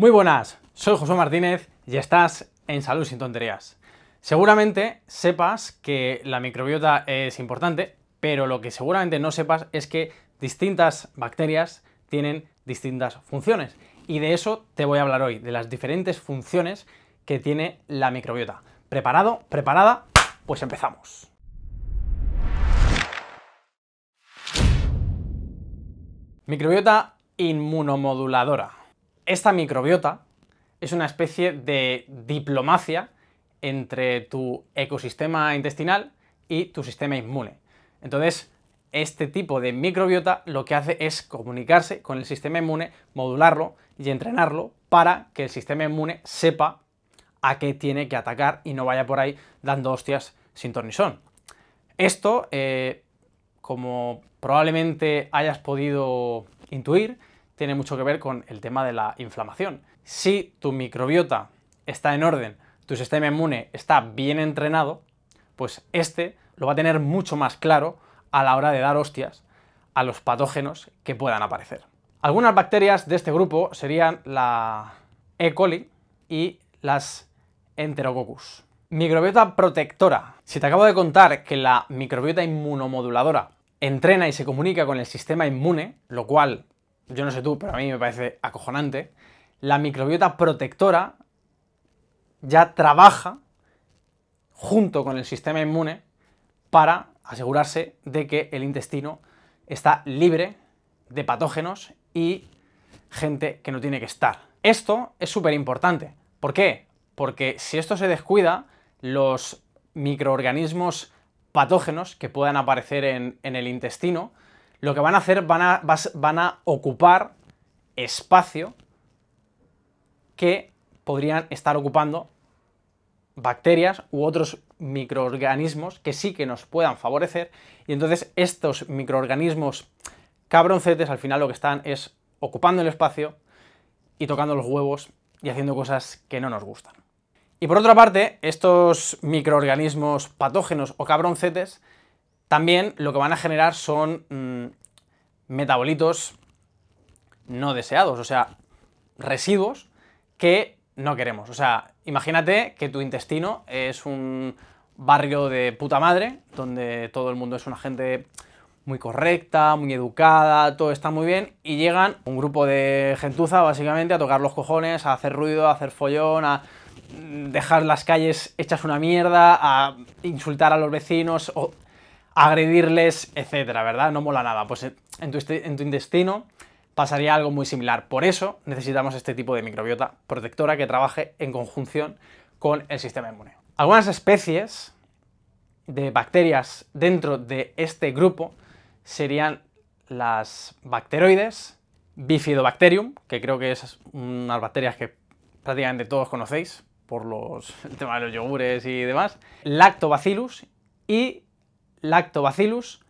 Muy buenas, soy José Martínez y estás en Salud sin tonterías. Seguramente sepas que la microbiota es importante, pero lo que seguramente no sepas es que distintas bacterias tienen distintas funciones. Y de eso te voy a hablar hoy, de las diferentes funciones que tiene la microbiota. ¿Preparado? ¿Preparada? Pues empezamos. Microbiota inmunomoduladora. Esta microbiota es una especie de diplomacia entre tu ecosistema intestinal y tu sistema inmune. Entonces, este tipo de microbiota lo que hace es comunicarse con el sistema inmune, modularlo y entrenarlo para que el sistema inmune sepa a qué tiene que atacar y no vaya por ahí dando hostias sin tornisón. Esto, eh, como probablemente hayas podido intuir, tiene mucho que ver con el tema de la inflamación. Si tu microbiota está en orden, tu sistema inmune está bien entrenado, pues este lo va a tener mucho más claro a la hora de dar hostias a los patógenos que puedan aparecer. Algunas bacterias de este grupo serían la E. coli y las Enterococcus. Microbiota protectora. Si te acabo de contar que la microbiota inmunomoduladora entrena y se comunica con el sistema inmune, lo cual yo no sé tú, pero a mí me parece acojonante, la microbiota protectora ya trabaja junto con el sistema inmune para asegurarse de que el intestino está libre de patógenos y gente que no tiene que estar. Esto es súper importante. ¿Por qué? Porque si esto se descuida, los microorganismos patógenos que puedan aparecer en, en el intestino lo que van a hacer van a, ocupar espacio que podrían estar ocupando bacterias u otros microorganismos que sí que nos puedan favorecer y entonces estos microorganismos cabroncetes al final lo que están es ocupando el espacio y tocando los huevos y haciendo cosas que no nos gustan. Y por otra parte, estos microorganismos patógenos o cabroncetes también lo que van a generar son mm, metabolitos no deseados, o sea, residuos que no queremos. O sea, imagínate que tu intestino es un barrio de puta madre, donde todo el mundo es una gente muy correcta, muy educada, todo está muy bien, y llegan un grupo de gentuza básicamente a tocar los cojones, a hacer ruido, a hacer follón, a dejar las calles hechas una mierda, a insultar a los vecinos, agredirles, etcétera, ¿verdad? No mola nada. Pues este, en tu, intestino pasaría algo muy similar. Por eso necesitamos este tipo de microbiota protectora que trabaje en conjunción con el sistema inmune. Algunas especies de bacterias dentro de este grupo serían las bacteroides, Bifidobacterium, que creo que es unas bacterias que prácticamente todos conocéis por los, el tema de los yogures y demás, Lactobacillus y Lactobacillus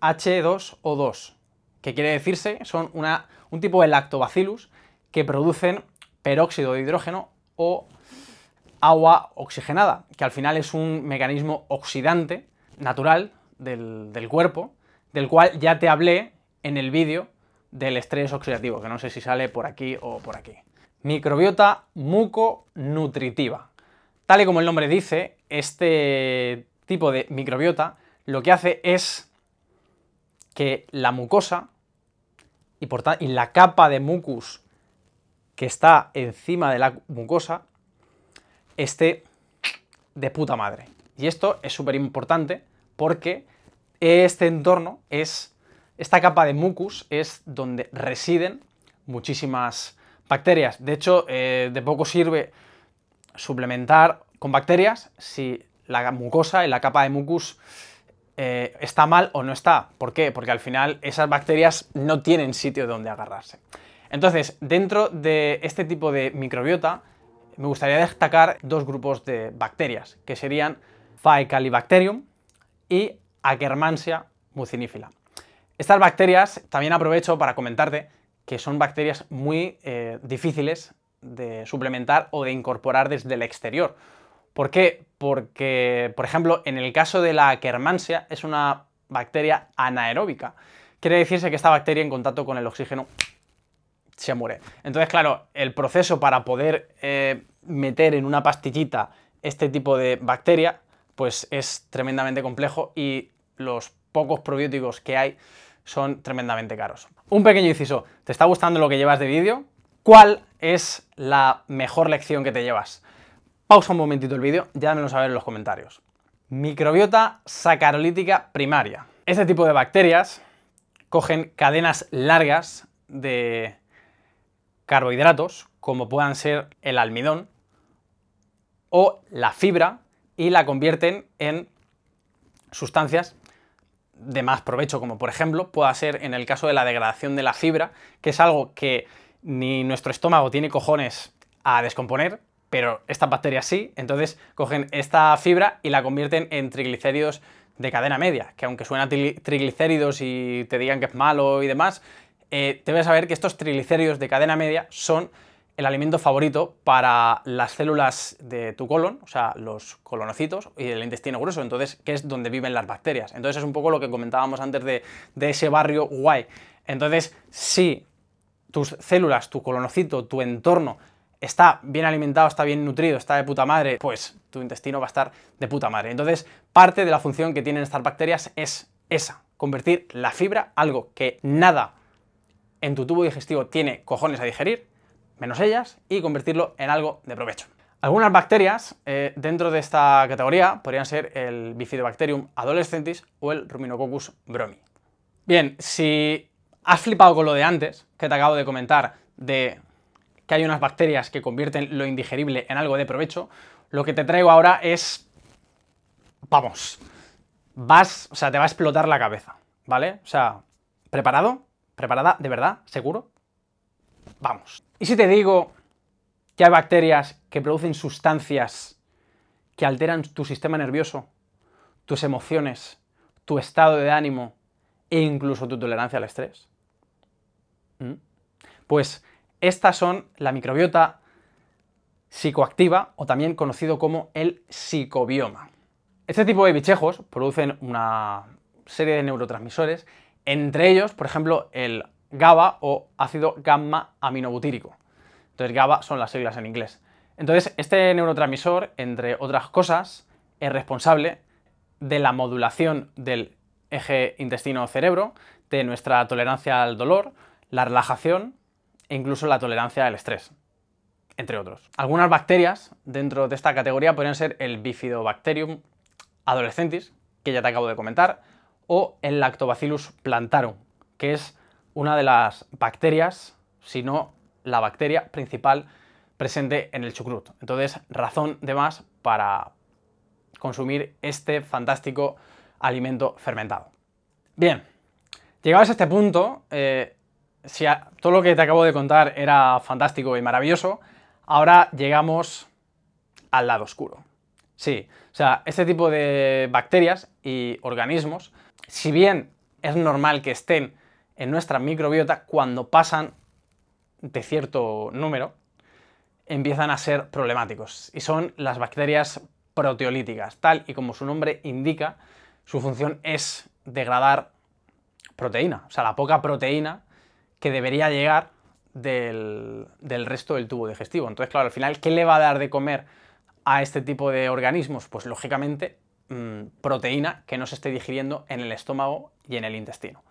H2O2, que quiere decirse, son un tipo de lactobacillus que producen peróxido de hidrógeno o agua oxigenada, que al final es un mecanismo oxidante natural del, del cuerpo, del cual ya te hablé en el vídeo del estrés oxidativo, que no sé si sale por aquí o por aquí. Microbiota muco-nutritiva. Tal y como el nombre dice, este tipo de microbiota lo que hace es que la mucosa y, la capa de mucus que está encima de la mucosa esté de puta madre. Y esto es súper importante porque este entorno es, esta capa de mucus es donde residen muchísimas bacterias. De hecho, eh, de poco sirve suplementar con bacterias si la mucosa y la capa de mucus eh, está mal o no está. ¿Por qué? Porque al final esas bacterias no tienen sitio donde agarrarse. Entonces, dentro de este tipo de microbiota, me gustaría destacar dos grupos de bacterias, que serían Faecalibacterium y Akkermansia mucinifila. Estas bacterias, también aprovecho para comentarte que son bacterias muy eh, difíciles de suplementar o de incorporar desde el exterior. ¿Por qué? porque, por ejemplo, en el caso de la Kermansia es una bacteria anaeróbica. Quiere decirse que esta bacteria en contacto con el oxígeno se muere. Entonces, claro, el proceso para poder eh, meter en una pastillita este tipo de bacteria, pues es tremendamente complejo y los pocos probióticos que hay son tremendamente caros. Un pequeño inciso, ¿te está gustando lo que llevas de vídeo? ¿Cuál es la mejor lección que te llevas? Pausa un momentito el vídeo, ya lo saber en los comentarios. Microbiota sacarolítica primaria. Este tipo de bacterias cogen cadenas largas de carbohidratos, como puedan ser el almidón o la fibra, y la convierten en sustancias de más provecho, como por ejemplo pueda ser en el caso de la degradación de la fibra, que es algo que ni nuestro estómago tiene cojones a descomponer, pero estas bacterias sí, entonces cogen esta fibra y la convierten en triglicéridos de cadena media, que aunque suena triglicéridos y te digan que es malo y demás, eh, a saber que estos triglicéridos de cadena media son el alimento favorito para las células de tu colon, o sea, los colonocitos y el intestino grueso, entonces, que es donde viven las bacterias. Entonces es un poco lo que comentábamos antes de, de ese barrio guay. Entonces, si tus células, tu colonocito, tu entorno está bien alimentado, está bien nutrido, está de puta madre, pues tu intestino va a estar de puta madre. Entonces, parte de la función que tienen estas bacterias es esa, convertir la fibra, algo que nada en tu tubo digestivo tiene cojones a digerir, menos ellas, y convertirlo en algo de provecho. Algunas bacterias eh, dentro de esta categoría podrían ser el Bifidobacterium adolescentis o el Ruminococcus bromi. Bien, si has flipado con lo de antes, que te acabo de comentar, de que hay unas bacterias que convierten lo indigerible en algo de provecho, lo que te traigo ahora es... Vamos, vas, o sea, te va a explotar la cabeza, ¿vale? O sea, ¿preparado? ¿Preparada? ¿De verdad? ¿Seguro? Vamos. Y si te digo que hay bacterias que producen sustancias que alteran tu sistema nervioso, tus emociones, tu estado de ánimo e incluso tu tolerancia al estrés? Pues estas son la microbiota psicoactiva o también conocido como el psicobioma. Este tipo de bichejos producen una serie de neurotransmisores, entre ellos, por ejemplo, el GABA o ácido gamma aminobutírico. Entonces, GABA son las siglas en inglés. Entonces, este neurotransmisor, entre otras cosas, es responsable de la modulación del eje intestino-cerebro, de nuestra tolerancia al dolor, la relajación, e incluso la tolerancia al estrés, entre otros. Algunas bacterias dentro de esta categoría podrían ser el Bifidobacterium adolescentis, que ya te acabo de comentar, o el Lactobacillus plantarum, que es una de las bacterias, si no la bacteria principal presente en el chucrut. Entonces, razón de más para consumir este fantástico alimento fermentado. Bien, llegados a este punto, eh, si todo lo que te acabo de contar era fantástico y maravilloso, ahora llegamos al lado oscuro. Sí, o sea, este tipo de bacterias y organismos, si bien es normal que estén en nuestra microbiota, cuando pasan de cierto número, empiezan a ser problemáticos. Y son las bacterias proteolíticas. Tal y como su nombre indica, su función es degradar proteína. O sea, la poca proteína que debería llegar del, resto del tubo digestivo. Entonces, claro, al final, ¿qué le va a dar de comer a este tipo de organismos? Pues lógicamente mm, proteína que no se esté digiriendo en el estómago y en el intestino.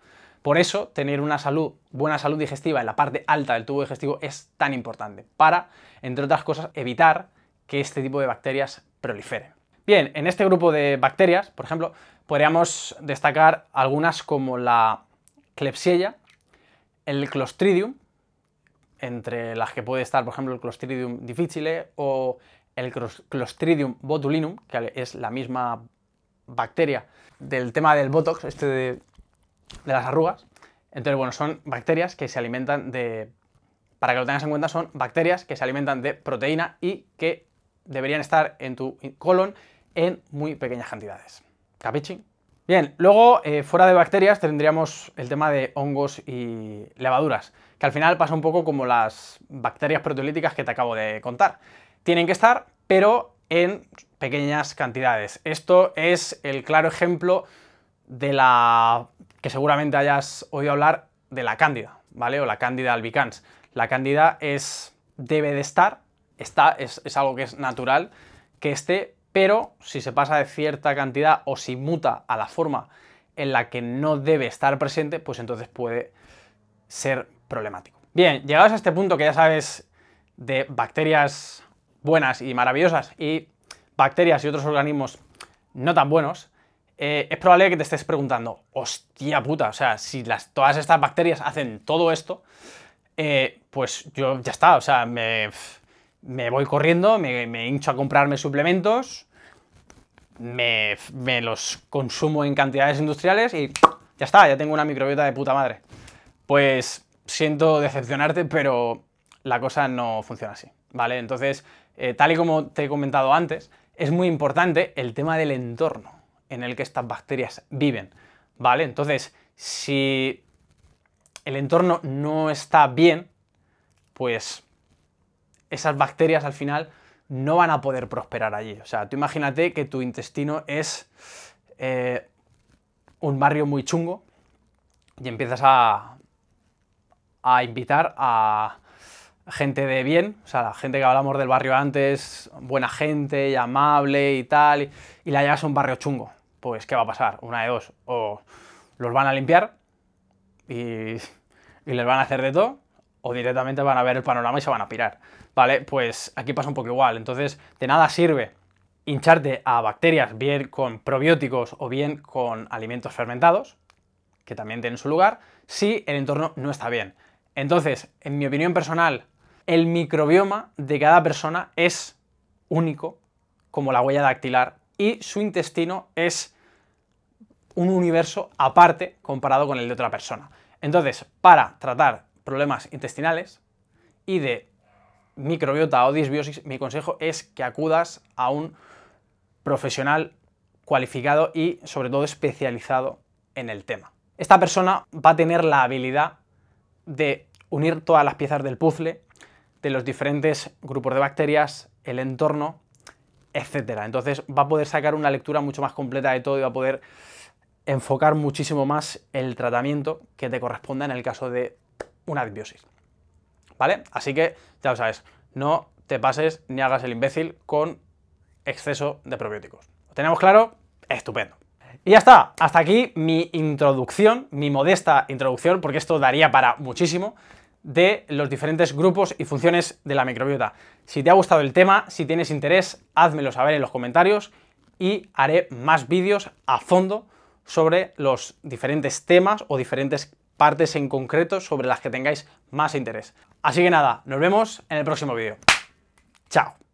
Por eso, tener una salud, buena salud digestiva en la parte alta del tubo digestivo es tan importante, para, entre otras cosas, evitar que este tipo de bacterias proliferen. Bien, en este grupo de bacterias, por ejemplo, podríamos destacar algunas como la Klebsiella el Clostridium, entre las que puede estar, por ejemplo, el Clostridium difficile o el Clostridium botulinum, que es la misma bacteria del tema del botox, este de, las arrugas. Entonces, bueno, son bacterias que se alimentan de, para que lo tengas en cuenta, son bacterias que se alimentan de proteína y que deberían estar en tu colon en muy pequeñas cantidades. ¿Capichi? Bien, luego eh, fuera de bacterias tendríamos el tema de hongos y levaduras, que al final pasa un poco como las bacterias proteolíticas que te acabo de contar. Tienen que estar, pero en pequeñas cantidades. Esto es el claro ejemplo de la que seguramente hayas oído hablar de la cándida, ¿vale? O la cándida albicans. La cándida es debe de estar, está es, es algo que es natural que esté, pero si se pasa de cierta cantidad o si muta a la forma en la que no debe estar presente, pues entonces puede ser problemático. Bien, llegados a este punto que ya sabes de bacterias buenas y maravillosas y bacterias y otros organismos no tan buenos, eh, es probable que te estés preguntando, hostia puta, o sea, si todas estas bacterias hacen todo esto, eh, pues yo ya está, o sea, me, voy corriendo, me, me hincho a comprarme suplementos, me, los consumo en cantidades industriales y ya está, ya tengo una microbiota de puta madre. Pues siento decepcionarte, pero la cosa no funciona así, ¿vale? Entonces, eh, tal y como te he comentado antes, es muy importante el tema del entorno en el que estas bacterias viven, ¿vale? Entonces, si el entorno no está bien, pues esas bacterias al final no van a poder prosperar allí. O sea, tú imagínate que tu intestino es eh, un barrio muy chungo y empiezas a, a invitar a gente de bien, o sea, la gente que hablamos del barrio antes, buena gente y amable y tal, y, la llevas a un barrio chungo. Pues, ¿qué va a pasar? Una de dos. O los van a limpiar y, y les van a hacer de todo, o directamente van a ver el panorama y se van a pirar, ¿vale? Pues aquí pasa un poco igual, entonces de nada sirve hincharte a bacterias bien con probióticos o bien con alimentos fermentados, que también tienen su lugar, si el entorno no está bien. Entonces, en mi opinión personal, el microbioma de cada persona es único, como la huella dactilar, y su intestino es un universo aparte comparado con el de otra persona. Entonces, para tratar problemas intestinales y de microbiota o disbiosis, mi consejo es que acudas a un profesional cualificado y sobre todo especializado en el tema. Esta persona va a tener la habilidad de unir todas las piezas del puzzle, de los diferentes grupos de bacterias, el entorno, etcétera. Entonces va a poder sacar una lectura mucho más completa de todo y va a poder enfocar muchísimo más el tratamiento que te corresponda en el caso de una disbiosis. ¿Vale? Así que ya lo sabes, no te pases ni hagas el imbécil con exceso de probióticos. ¿Lo tenemos claro? Estupendo. Y ya está, hasta aquí mi introducción, mi modesta introducción, porque esto daría para muchísimo, de los diferentes grupos y funciones de la microbiota. Si te ha gustado el tema, si tienes interés, házmelo saber en los comentarios y haré más vídeos a fondo sobre los diferentes temas o diferentes partes en concreto sobre las que tengáis más interés. Así que nada, nos vemos en el próximo vídeo. Chao.